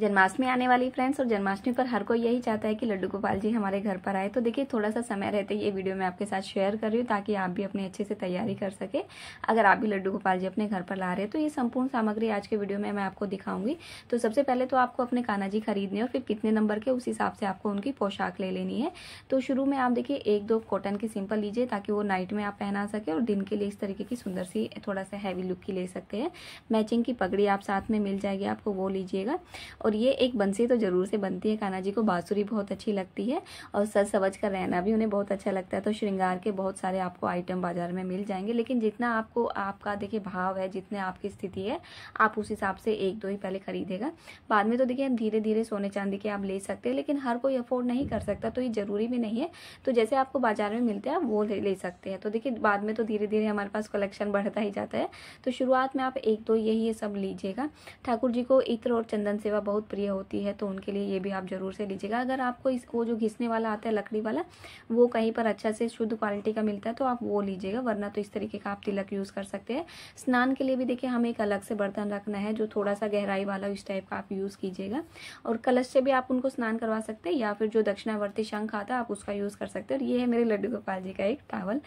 जन्माष्टमी आने वाली फ्रेंड्स और जन्माष्टमी पर हर कोई यही चाहता है कि लड्डू गोपाल जी हमारे घर पर आए तो देखिए थोड़ा सा समय रहते ये वीडियो मैं आपके साथ शेयर कर रही हूँ ताकि आप भी अपने अच्छे से तैयारी कर सके अगर आप भी लड्डू गोपाल जी अपने घर पर ला रहे तो ये संपूर्ण सामग्री आज के वीडियो में मैं आपको दिखाऊंगी तो सबसे पहले तो आपको अपने काना जी खरीदने और फिर कितने नंबर के उस हिसाब से आपको उनकी पोशाक ले लेनी है तो शुरू में आप देखिए एक दो कॉटन की सिंपल लीजिए ताकि वो नाइट में आप पहना सके और दिन के लिए इस तरीके की सुंदर सी थोड़ा सा हैवी लुक की ले सकते हैं मैचिंग की पगड़ी आप साथ में मिल जाएगी आपको वो लीजिएगा और ये एक बंसी तो ज़रूर से बनती है कान्हा जी को बाँसुरी बहुत अच्छी लगती है और सज सवज कर रहना भी उन्हें बहुत अच्छा लगता है तो श्रृंगार के बहुत सारे आपको आइटम बाज़ार में मिल जाएंगे लेकिन जितना आपको आपका देखिए भाव है जितने आपकी स्थिति है आप उस हिसाब से एक दो ही पहले खरीदेगा बाद में तो देखिए हम धीरे धीरे सोने चांदी के आप ले सकते हैं लेकिन हर कोई अफोर्ड नहीं कर सकता तो ये ज़रूरी भी नहीं है तो जैसे आपको बाजार में मिलते हैं आप वो ले, सकते हैं तो देखिए बाद में तो धीरे धीरे हमारे पास कलेक्शन बढ़ता ही जाता है तो शुरुआत में आप एक दो यही ये सब लीजिएगा ठाकुर जी को इत्र और चंदन सेवा बहुत बहुत प्रिय होती है तो उनके लिए ये भी आप ज़रूर से लीजिएगा अगर आपको इस वो जो घिसने वाला आता है लकड़ी वाला वो कहीं पर अच्छा से शुद्ध क्वालिटी का मिलता है तो आप वो लीजिएगा वरना तो इस तरीके का आप तिलक यूज़ कर सकते हैं स्नान के लिए भी देखिए हमें एक अलग से बर्तन रखना है जो थोड़ा सा गहराई वाला इस टाइप का आप यूज़ कीजिएगा और कलश से भी आप उनको स्नान करवा सकते हैं या फिर जो दक्षिणावर्ती शंख आता है आप उसका यूज़ कर सकते हैं और ये है मेरे लड्डू गोपाल जी का एक टावल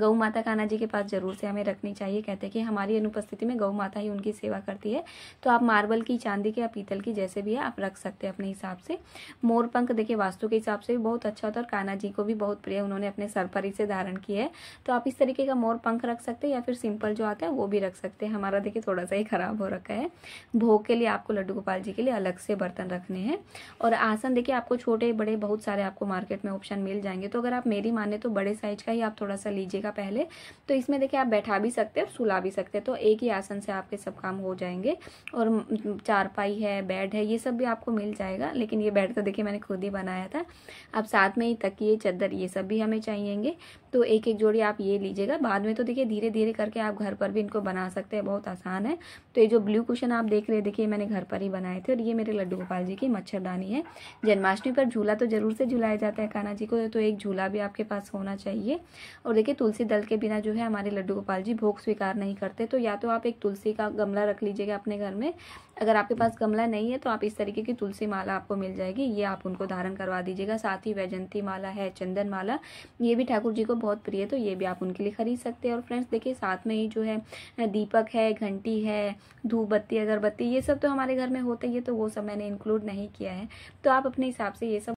गऊ माता कान्हा जी के पास ज़रूर से हमें रखनी चाहिए कहते हैं कि हमारी अनुपस्थिति में गऊ माता ही उनकी सेवा करती है तो आप मार्बल की चांदी के या पीतल की जैसे भी है आप रख सकते हैं अपने हिसाब से मोर पंख देखिए वास्तु के हिसाब से भी बहुत अच्छा होता है और कान्हा जी को भी बहुत प्रिय उन्होंने अपने सर पर इसे धारण किया है तो आप इस तरीके का मोर पंख रख सकते हैं या फिर सिंपल जो आता है वो भी रख सकते हैं हमारा देखिए थोड़ा सा ही ख़राब हो रखा है भोग के लिए आपको लड्डू गोपाल जी के लिए अलग से बर्तन रखने हैं और आसन देखिए आपको छोटे बड़े बहुत सारे आपको मार्केट में ऑप्शन मिल जाएंगे तो अगर आप मेरी माने तो बड़े साइज का ही आप थोड़ा सा लीजिए रखेगा पहले तो इसमें देखिए आप बैठा भी सकते हैं सुला भी सकते हैं तो एक ही आसन से आपके सब काम हो जाएंगे और चारपाई है बेड है ये सब भी आपको मिल जाएगा लेकिन ये बेड तो देखिए मैंने खुद ही बनाया था अब साथ में ही तकिए चद्दर ये सब भी हमें चाहिएंगे तो एक एक जोड़ी आप ये लीजिएगा बाद में तो देखिए धीरे धीरे करके आप घर पर भी इनको बना सकते हैं बहुत आसान है तो ये जो ब्लू कुशन आप देख रहे हैं देखिए मैंने घर पर ही बनाए थे और ये मेरे लड्डू गोपाल जी की मच्छरदानी है जन्माष्टमी पर झूला तो जरूर से झुलाया जाता है कान्हा जी को तो एक झूला भी आपके पास होना चाहिए और देखिए तुलसी तुलसी दल के बिना जो है हमारे लड्डू गोपाल जी भोग स्वीकार नहीं करते तो या तो आप एक तुलसी का गमला रख लीजिएगा अपने घर में अगर आपके पास गमला नहीं है तो आप इस तरीके की तुलसी माला आपको मिल जाएगी ये आप उनको धारण करवा दीजिएगा साथ ही वैजंती माला है चंदन माला ये भी ठाकुर जी को बहुत प्रिय है तो ये भी आप उनके लिए खरीद सकते हैं और फ्रेंड्स देखिए साथ में ही जो है दीपक है घंटी है धूप बत्ती अगरबत्ती ये सब तो हमारे घर में होते ही है तो वो सब मैंने इंक्लूड नहीं किया है तो आप अपने हिसाब से ये सब